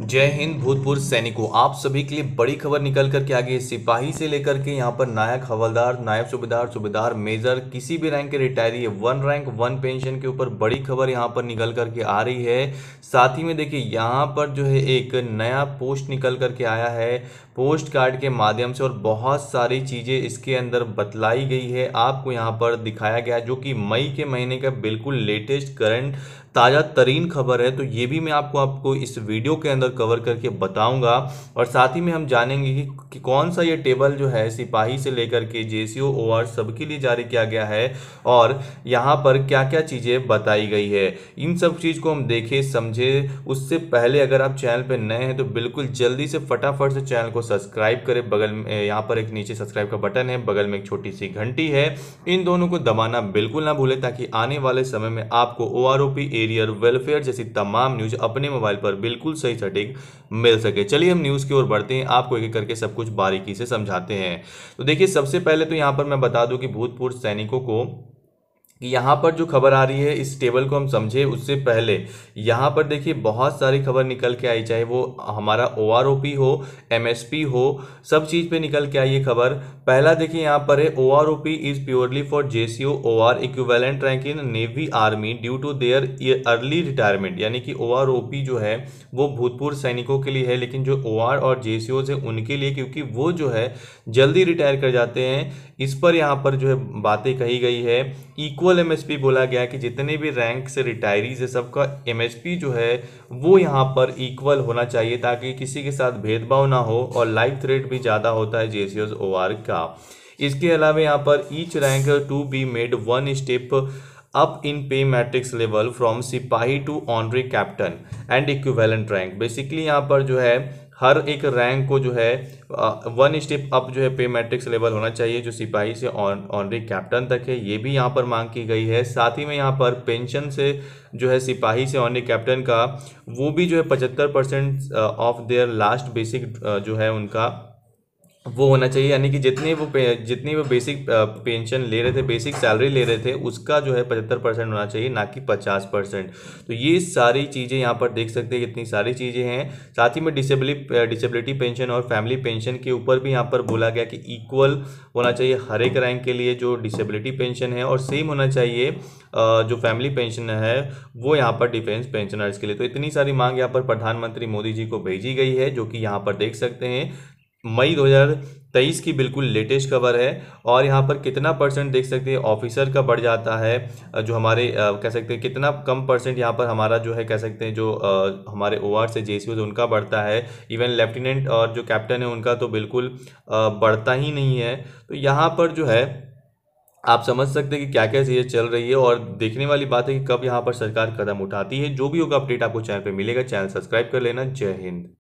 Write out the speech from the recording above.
जय हिंद भूतपूर्व सैनिकों आप सभी के लिए बड़ी खबर निकल कर के आ गई सिपाही से लेकर के यहाँ पर नायक हवलदार नायब सूबेदार सूबेदार मेजर किसी भी रैंक के रिटायरी है वन रैंक वन पेंशन के ऊपर बड़ी खबर यहाँ पर निकल कर के आ रही है साथ ही में देखिए यहाँ पर जो है एक नया पोस्ट निकल कर के आया है पोस्ट कार्ड के माध्यम से और बहुत सारी चीज़ें इसके अंदर बतलाई गई है आपको यहाँ पर दिखाया गया जो कि मई के महीने का बिल्कुल लेटेस्ट करंट ताज़ा तरीन खबर है तो ये भी मैं आपको आपको इस वीडियो के अंदर कवर करके बताऊंगा और साथ ही में हम जानेंगे कि, कि कौन सा ये टेबल जो है सिपाही से लेकर के जे सी ओ आर सबके लिए जारी किया गया है और यहाँ पर क्या क्या चीज़ें बताई गई है इन सब चीज़ को हम देखें समझें उससे पहले अगर आप चैनल पर नए हैं तो बिल्कुल जल्दी से फटाफट से चैनल को सब्सक्राइब करें बगल में यहाँ पर एक नीचे सब्सक्राइब का बटन है बगल में एक छोटी सी घंटी है इन दोनों को दबाना बिल्कुल ना भूलें ताकि आने वाले समय में आपको ओ आर एरियर वेलफेयर जैसी तमाम न्यूज़ अपने मोबाइल पर बिल्कुल सही सटीक मिल सके चलिए हम न्यूज़ की ओर बढ़ते हैं आपको एक एक करके सब कुछ बारीकी से समझाते हैं तो देखिए सबसे पहले तो यहाँ पर मैं बता दूँ कि भूतपूर्व सैनिकों को यहाँ पर जो खबर आ रही है इस टेबल को हम समझे उससे पहले यहाँ पर देखिए बहुत सारी खबर निकल के आई चाहे वो हमारा ओ आर ओ पी हो एम एस पी हो सब चीज़ पे निकल के आई ये खबर पहला देखिए यहाँ पर है O R O P is purely for J C O O R equivalent rank in navy army due to their early retirement यानी कि ओ आर ओ पी जो है वो भूतपूर्व सैनिकों के लिए है लेकिन जो ओ आर और जे सी ओज है उनके लिए क्योंकि वो जो है जल्दी रिटायर कर जाते हैं इस पर यहाँ पर जो है बातें कही गई है इक्व इक्वल एमएसपी बोला गया कि जितने भी रैंक से रिटायरीज है सबका एमएसपी जो है वो यहाँ पर इक्वल होना चाहिए ताकि किसी के साथ भेदभाव ना हो और लाइफ थ्रेट भी ज़्यादा होता है जे सी का इसके अलावा यहाँ पर each rank to be made one step up in pay matrix level from सिपाही to honorary captain and equivalent rank basically यहाँ पर जो है हर एक रैंक को जो है वन स्टेप अप जो है पे मैट्रिक्स लेवल होना चाहिए जो सिपाही से ऑन ऑनरी कैप्टन तक है ये भी यहाँ पर मांग की गई है साथ ही में यहाँ पर पेंशन से जो है सिपाही से ऑनरी कैप्टन का वो भी जो है पचहत्तर percent of their last basic जो है उनका वो होना चाहिए यानी कि जितनी वो जितनी वो बेसिक पेंशन ले रहे थे बेसिक सैलरी ले रहे थे उसका जो है पचहत्तर परसेंट होना चाहिए ना कि पचास परसेंट तो ये सारी चीज़ें यहाँ पर देख सकते हैं इतनी सारी चीज़ें हैं साथ ही में डिसेबिलिटी डिसेबिलिटी पेंशन और फैमिली पेंशन के ऊपर भी यहाँ पर बोला गया कि इक्वल होना चाहिए हर एक रैंक के लिए जो डिसेबिलिटी पेंशन है और सेम होना चाहिए जो फैमिली पेंशन है वो यहाँ पर डिफेंस पेंशनर्स के लिए तो इतनी सारी मांग यहाँ पर प्रधानमंत्री मोदी जी को भेजी गई है जो कि यहाँ पर देख सकते हैं मई 2023 की बिल्कुल लेटेस्ट खबर है और यहाँ पर कितना परसेंट देख सकते हैं ऑफिसर का बढ़ जाता है जो हमारे कह सकते हैं कितना कम परसेंट यहाँ पर हमारा जो है कह सकते हैं जो आ, हमारे आर से जे उनका बढ़ता है इवन लेफ्टिनेंट और जो कैप्टन है उनका तो बिल्कुल आ, बढ़ता ही नहीं है तो यहाँ पर जो है आप समझ सकते हैं कि क्या क्या चीज़ें चल रही है और देखने वाली बात है कि कब यहाँ पर सरकार कदम उठाती है जो भी होगा अपडेट आपको चैनल पर मिलेगा चैनल सब्सक्राइब कर लेना जय हिंद